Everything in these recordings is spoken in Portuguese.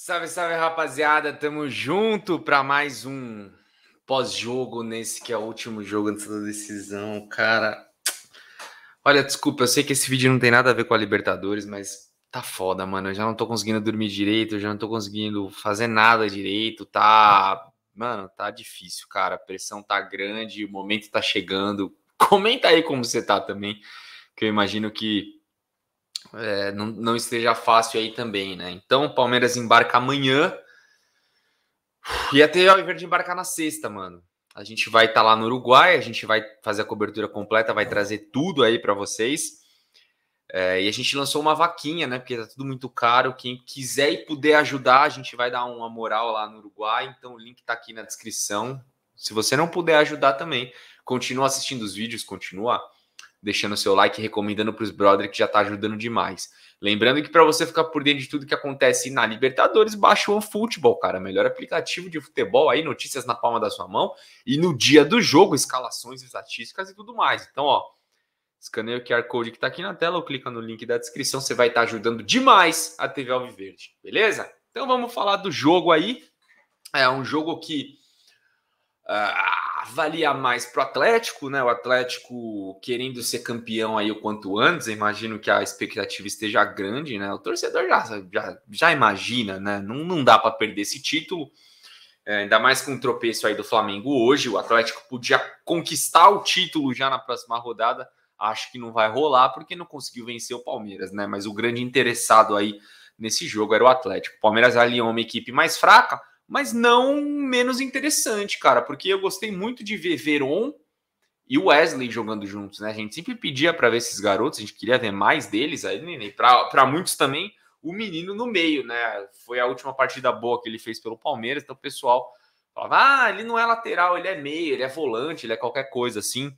Salve, salve, rapaziada. Tamo junto para mais um pós-jogo nesse que é o último jogo antes da decisão, cara. Olha, desculpa, eu sei que esse vídeo não tem nada a ver com a Libertadores, mas tá foda, mano. Eu já não tô conseguindo dormir direito, eu já não tô conseguindo fazer nada direito, tá. Mano, tá difícil, cara. A pressão tá grande, o momento tá chegando. Comenta aí como você tá também, que eu imagino que é, não, não esteja fácil aí também, né? Então, o Palmeiras embarca amanhã. E até ao invés de embarcar na sexta, mano. A gente vai estar tá lá no Uruguai, a gente vai fazer a cobertura completa, vai trazer tudo aí para vocês. É, e a gente lançou uma vaquinha, né? Porque tá tudo muito caro. Quem quiser e puder ajudar, a gente vai dar uma moral lá no Uruguai. Então o link tá aqui na descrição. Se você não puder ajudar também, continua assistindo os vídeos, continua deixando seu like, recomendando para os brothers que já está ajudando demais. Lembrando que para você ficar por dentro de tudo que acontece na Libertadores, baixa o OneFootball, cara, melhor aplicativo de futebol aí, notícias na palma da sua mão e no dia do jogo, escalações, estatísticas e tudo mais. Então, ó, escaneia o QR Code que está aqui na tela ou clica no link da descrição, você vai estar tá ajudando demais a TV Alviverde, beleza? Então vamos falar do jogo aí. É um jogo que uh, valia mais para o Atlético, né? O Atlético querendo ser campeão aí o quanto antes, imagino que a expectativa esteja grande, né? O torcedor já, já, já imagina, né? Não, não dá para perder esse título, é, ainda mais com o tropeço aí do Flamengo hoje. O Atlético podia conquistar o título já na próxima rodada, acho que não vai rolar porque não conseguiu vencer o Palmeiras, né? Mas o grande interessado aí nesse jogo era o Atlético. O Palmeiras ali é uma equipe mais fraca, mas não menos interessante, cara, porque eu gostei muito de ver Veron e Wesley jogando juntos, né? A gente sempre pedia para ver esses garotos, a gente queria ver mais deles aí, Nenê. Né, né? Para muitos também, o menino no meio, né? Foi a última partida boa que ele fez pelo Palmeiras, então o pessoal falava: ah, ele não é lateral, ele é meio, ele é volante, ele é qualquer coisa assim.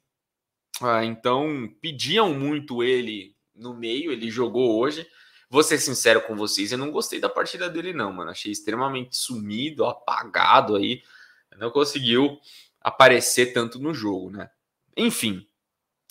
Ah, então pediam muito ele no meio, ele jogou hoje. Vou ser sincero com vocês, eu não gostei da partida dele, não, mano. Achei extremamente sumido, apagado aí. Não conseguiu aparecer tanto no jogo, né? Enfim,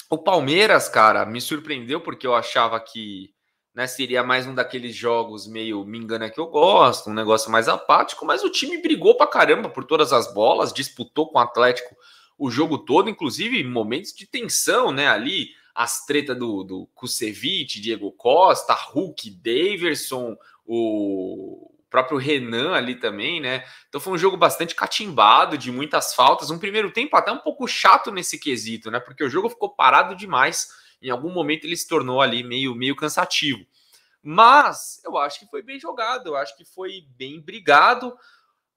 o Palmeiras, cara, me surpreendeu porque eu achava que né, seria mais um daqueles jogos meio me engana que eu gosto, um negócio mais apático, mas o time brigou pra caramba por todas as bolas, disputou com o Atlético o jogo todo, inclusive momentos de tensão, né? Ali as tretas do, do Kusevich, Diego Costa, Hulk, Daverson, o próprio Renan ali também, né? Então foi um jogo bastante catimbado, de muitas faltas. Um primeiro tempo até um pouco chato nesse quesito, né? Porque o jogo ficou parado demais. Em algum momento ele se tornou ali meio, meio cansativo. Mas eu acho que foi bem jogado, eu acho que foi bem brigado.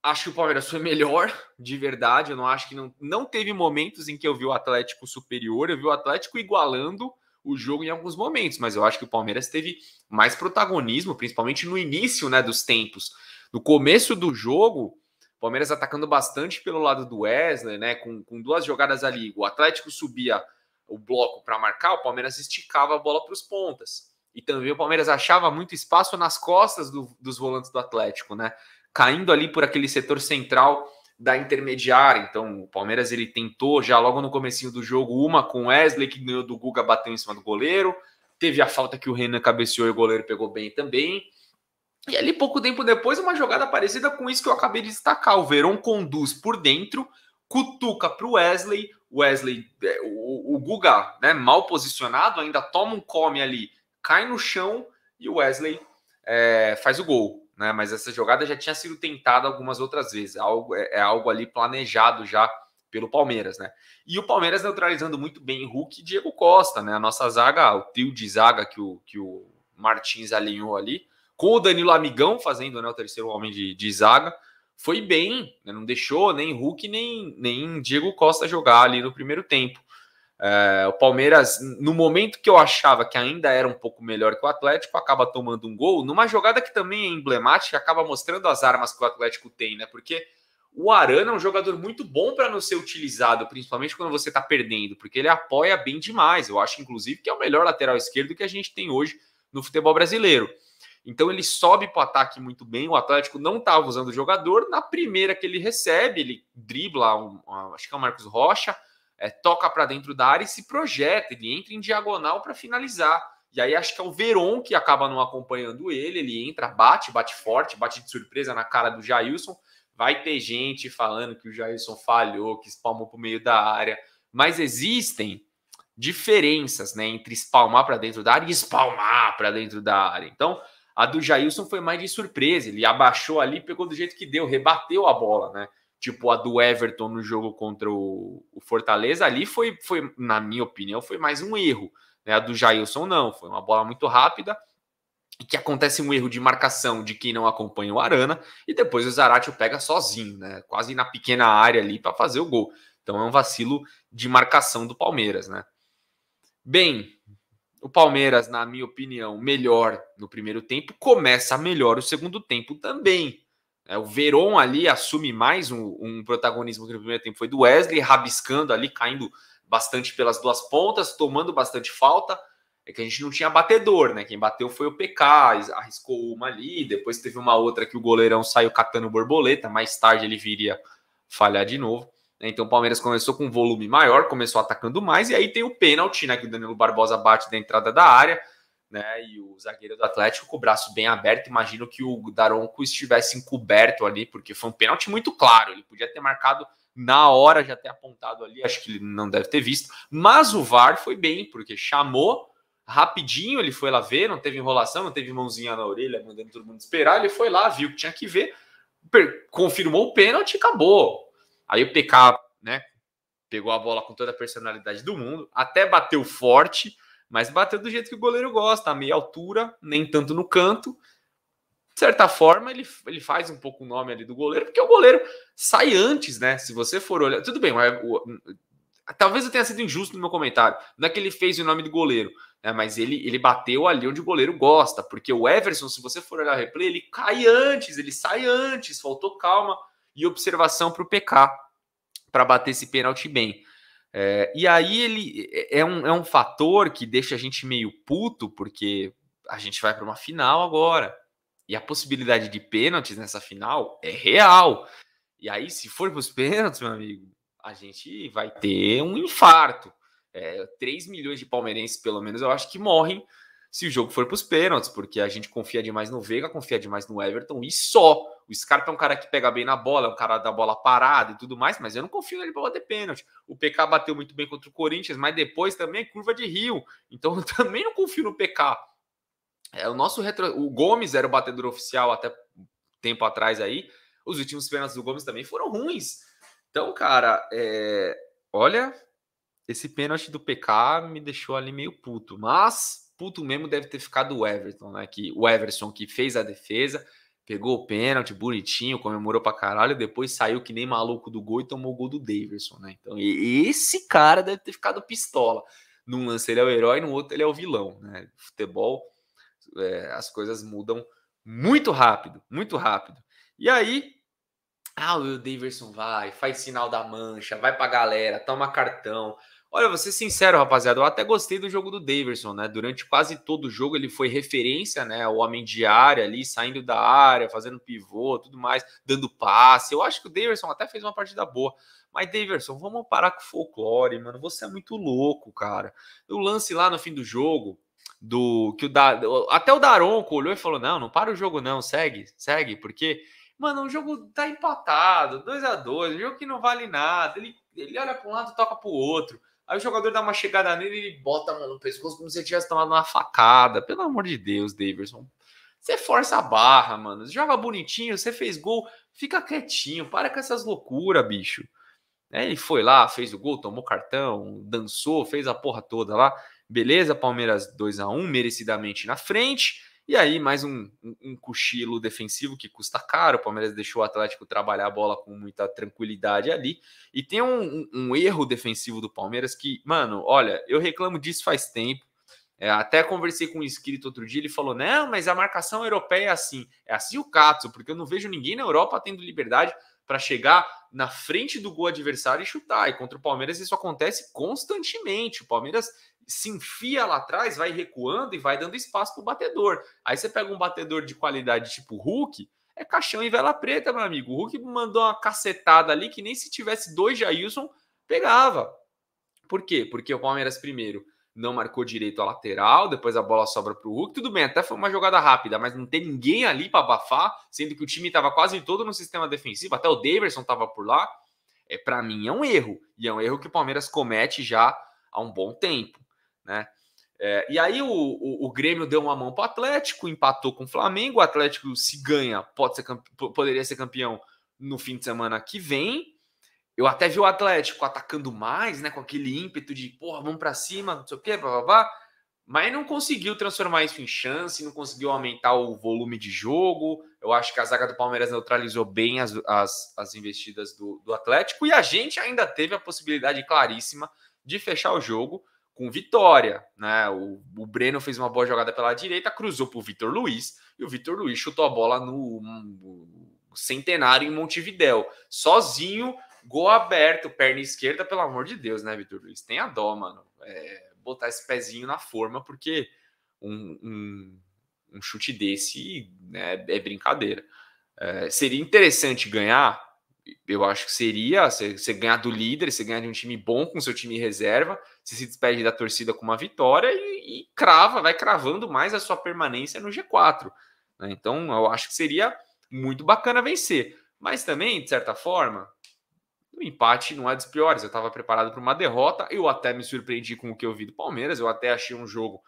Acho que o Palmeiras foi melhor, de verdade. Eu não acho que não, não teve momentos em que eu vi o Atlético superior, eu vi o Atlético igualando o jogo em alguns momentos, mas eu acho que o Palmeiras teve mais protagonismo, principalmente no início né, dos tempos. No começo do jogo, o Palmeiras atacando bastante pelo lado do Wesley, né? Com, com duas jogadas ali. O Atlético subia o bloco para marcar, o Palmeiras esticava a bola para os pontas. E também o Palmeiras achava muito espaço nas costas do, dos volantes do Atlético, né? caindo ali por aquele setor central da intermediária. Então, o Palmeiras ele tentou já logo no comecinho do jogo uma com Wesley que ganhou do Guga, bateu em cima do goleiro. Teve a falta que o Renan cabeceou e o goleiro pegou bem também. E ali pouco tempo depois uma jogada parecida com isso que eu acabei de destacar. O Verón conduz por dentro, cutuca para o Wesley. Wesley, é, o, Guga, né, mal posicionado, ainda toma um come ali, cai no chão e o Wesley é, faz o gol né? Mas essa jogada já tinha sido tentada algumas outras vezes. É algo, é, é algo ali planejado já pelo Palmeiras, né? E o Palmeiras neutralizando muito bem Hulk e Diego Costa, né? A nossa zaga, o trio de zaga que o, que o Martins alinhou ali, com o Danilo Amigão fazendo né, o terceiro homem de, de zaga, foi bem, né? não deixou nem Hulk nem, nem Diego Costa jogar ali no primeiro tempo. É, o Palmeiras, no momento que eu achava que ainda era um pouco melhor que o Atlético, acaba tomando um gol numa jogada que também é emblemática, acaba mostrando as armas que o Atlético tem, né? Porque o Arana é um jogador muito bom para não ser utilizado, principalmente quando você está perdendo, porque ele apoia bem demais. Eu acho, inclusive, que é o melhor lateral esquerdo que a gente tem hoje no futebol brasileiro. Então ele sobe para o ataque muito bem. O Atlético não estava usando o jogador. Na primeira que ele recebe, ele dribla, um, um, acho que é o Marcos Rocha, é, toca para dentro da área e se projeta, ele entra em diagonal para finalizar. E aí acho que é o Veron que acaba não acompanhando ele, ele entra, bate, bate forte, bate de surpresa na cara do Jailson. Vai ter gente falando que o Jailson falhou, que espalmou para o meio da área, mas existem diferenças né, entre espalmar para dentro da área e espalmar para dentro da área. Então, a do Jailson foi mais de surpresa, ele abaixou ali, pegou do jeito que deu, rebateu a bola, né? tipo a do Everton no jogo contra o, o Fortaleza, ali foi, foi, na minha opinião, foi mais um erro. Né? A do Jailson não, foi uma bola muito rápida que acontece um erro de marcação de quem não acompanha o Arana e depois o Zaratio pega sozinho, né? Quase na pequena área ali para fazer o gol. Então é um vacilo de marcação do Palmeiras, né? Bem, o Palmeiras, na minha opinião, melhor no primeiro tempo, começa melhor o segundo tempo também. É, o Veron ali assume mais um, um protagonismo que no primeiro tempo foi do Wesley, rabiscando ali, caindo bastante pelas duas pontas, tomando bastante falta. É que a gente não tinha batedor, né? Quem bateu foi o PK, arriscou uma ali, depois teve uma outra que o goleirão saiu catando borboleta, mais tarde ele viria falhar de novo. Né? Então o Palmeiras começou com um volume maior, começou atacando mais, e aí tem o pênalti, né? Que o Danilo Barbosa bate da entrada da área né? E o zagueiro do Atlético com o braço bem aberto. Imagino que o Daronco estivesse encoberto ali, porque foi um pênalti muito claro. Ele podia ter marcado na hora, já ter apontado ali. Acho que ele não deve ter visto. Mas o VAR foi bem, porque chamou rapidinho. Ele foi lá ver, não teve enrolação, não teve mãozinha na orelha, mandando todo mundo esperar. Ele foi lá, viu que tinha que ver, confirmou o pênalti e acabou. Aí o PK, né? Pegou a bola com toda a personalidade do mundo, até bateu forte, mas bateu do jeito que o goleiro gosta, a meia altura, nem tanto no canto. De certa forma, ele, ele faz um pouco o nome ali do goleiro, porque o goleiro sai antes, né? Se você for olhar. Tudo bem, mas, o, talvez eu tenha sido injusto no meu comentário. Não é que ele fez o nome do goleiro, né? Mas ele, ele bateu ali onde o goleiro gosta. Porque o Everson, se você for olhar o replay, ele cai antes, ele sai antes, faltou calma e observação para o PK para bater esse pênalti bem. É, e aí ele é, é um, é um fator que deixa a gente meio puto, porque a gente vai para uma final agora. E a possibilidade de pênaltis nessa final é real. E aí, se for para os pênaltis, meu amigo, a gente vai ter um infarto. É, 3 milhões de palmeirenses, pelo menos, eu acho que morrem se o jogo for para os pênaltis, porque a gente confia demais no Veiga, confia demais no Everton e só. O Scarpa é um cara que pega bem na bola, é um cara da bola parada e tudo mais, mas eu não confio nele para bater pênalti. O PK bateu muito bem contra o Corinthians, mas depois também é curva de rio. Então eu também não confio no PK. É, o nosso retro... o Gomes era o batedor oficial até tempo atrás aí. Os últimos pênaltis do Gomes também foram ruins. Então, cara, é... olha, esse pênalti do PK me deixou ali meio puto, mas puto mesmo deve ter ficado o Everton, né? Que, o Everson que fez a defesa, pegou o pênalti bonitinho, comemorou pra caralho, depois saiu que nem maluco do gol e tomou o gol do Davidson, né? Então, esse cara deve ter ficado pistola. Num lance ele é o herói, no outro ele é o vilão, né? Futebol, é, as coisas mudam muito rápido, muito rápido. E aí, ah, o Davidson vai, faz sinal da mancha, vai pra galera, toma cartão, Olha, vou ser sincero, rapaziada, eu até gostei do jogo do Daverson, né? Durante quase todo o jogo ele foi referência, né? O homem de área ali, saindo da área, fazendo pivô, tudo mais, dando passe. Eu acho que o Daverson até fez uma partida boa. Mas, Daverson, vamos parar com o folclore, mano. Você é muito louco, cara. O lance lá no fim do jogo, do que o da, até o Daronco olhou e falou: não, não para o jogo, não, segue, segue, porque, mano, o jogo tá empatado, 2 a 2 um jogo que não vale nada. Ele, ele olha para um lado toca para o outro. Aí o jogador dá uma chegada nele e ele bota mano, no pescoço como se ele tivesse tomado uma facada. Pelo amor de Deus, Davidson. Você força a barra, mano. Você joga bonitinho, você fez gol, fica quietinho, para com essas loucuras, bicho. É, ele foi lá, fez o gol, tomou cartão, dançou, fez a porra toda lá. Beleza, Palmeiras 2 a 1 merecidamente na frente. E aí, mais um, um cochilo defensivo que custa caro. O Palmeiras deixou o Atlético trabalhar a bola com muita tranquilidade ali. E tem um, um erro defensivo do Palmeiras que, mano, olha, eu reclamo disso faz tempo. É, até conversei com um inscrito outro dia, ele falou: não, mas a marcação europeia é assim. É assim o Cato, porque eu não vejo ninguém na Europa tendo liberdade para chegar na frente do gol adversário e chutar. E contra o Palmeiras isso acontece constantemente. O Palmeiras se enfia lá atrás, vai recuando e vai dando espaço para o batedor. Aí você pega um batedor de qualidade tipo Hulk, é caixão e vela preta, meu amigo. O Hulk mandou uma cacetada ali que nem se tivesse dois Jailson pegava. Por quê? Porque o Palmeiras, primeiro, não marcou direito a lateral, depois a bola sobra para o Hulk. Tudo bem, até foi uma jogada rápida, mas não tem ninguém ali para abafar, sendo que o time estava quase todo no sistema defensivo, até o Daverson estava por lá. É, para mim é um erro, e é um erro que o Palmeiras comete já há um bom tempo né? É, e aí o, o, o, Grêmio deu uma mão para o Atlético, empatou com o Flamengo. O Atlético, se ganha, pode ser, poderia ser campeão no fim de semana que vem. Eu até vi o Atlético atacando mais, né? Com aquele ímpeto de porra, vamos para cima, não sei o quê, blá, blá, blá. Mas não conseguiu transformar isso em chance, não conseguiu aumentar o volume de jogo. Eu acho que a zaga do Palmeiras neutralizou bem as, as, as investidas do, do Atlético. E a gente ainda teve a possibilidade claríssima de fechar o jogo com vitória. Né? O, o Breno fez uma boa jogada pela direita, cruzou para o Vitor Luiz e o Vitor Luiz chutou a bola no, centenário em Montevidéu, sozinho, gol aberto, perna esquerda, pelo amor de Deus, né, Vitor Luiz? Tem a dó, mano. É, botar esse pezinho na forma, porque um, um, um chute desse né, é brincadeira. É, seria interessante ganhar, eu acho que seria você, você ganhar do líder, você ganhar de um time bom com seu time reserva, você se despede da torcida com uma vitória e, e crava, vai cravando mais a sua permanência no G4. Né? Então eu acho que seria muito bacana vencer. Mas também, de certa forma, o empate não é dos piores. Eu estava preparado para uma derrota, eu até me surpreendi com o que eu vi do Palmeiras, eu até achei um jogo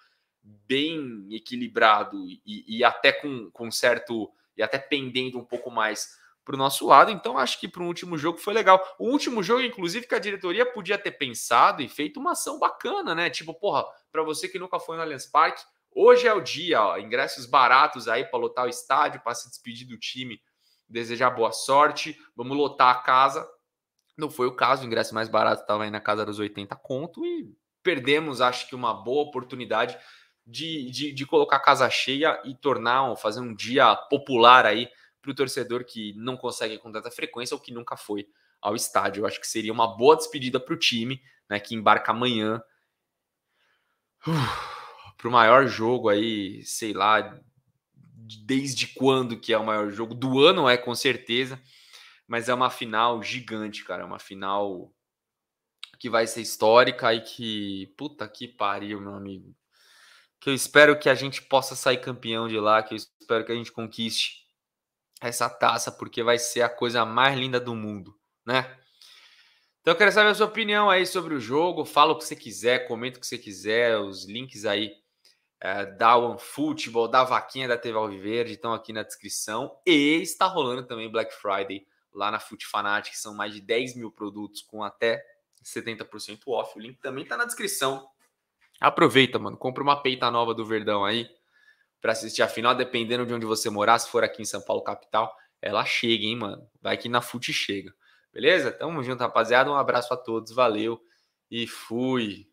bem equilibrado e, e até com, com certo. e até pendendo um pouco mais para o nosso lado. Então, acho que para o último jogo foi legal. O último jogo, inclusive, que a diretoria podia ter pensado e feito uma ação bacana, né? Tipo, porra, para você que nunca foi no Allianz Parque, hoje é o dia, ó, ingressos baratos aí para lotar o estádio, para se despedir do time, desejar boa sorte, vamos lotar a casa. Não foi o caso, o ingresso mais barato estava aí na casa dos 80 conto e perdemos, acho que, uma boa oportunidade de, de, de colocar a casa cheia e tornar, fazer um dia popular aí para o torcedor que não consegue com tanta frequência ou que nunca foi ao estádio. Eu acho que seria uma boa despedida para o time, né, que embarca amanhã para o maior jogo aí, sei lá, desde quando que é o maior jogo do ano, é com certeza, mas é uma final gigante, cara, é uma final que vai ser histórica e que puta que pariu, meu amigo. Que eu espero que a gente possa sair campeão de lá, que eu espero que a gente conquiste essa taça, porque vai ser a coisa mais linda do mundo, né? Então eu quero saber a sua opinião aí sobre o jogo. Fala o que você quiser, comenta o que você quiser, os links aí é, da OneFootball, da Vaquinha da TV Alviverde estão aqui na descrição. E está rolando também Black Friday lá na Foot Fanatic, são mais de 10 mil produtos com até 70% off. O link também está na descrição. Aproveita, mano. Compra uma peita nova do Verdão aí para assistir a final, dependendo de onde você morar, se for aqui em São Paulo, capital, ela chega, hein, mano? Vai que na FUT chega. Beleza? Tamo junto, rapaziada. Um abraço a todos, valeu e fui!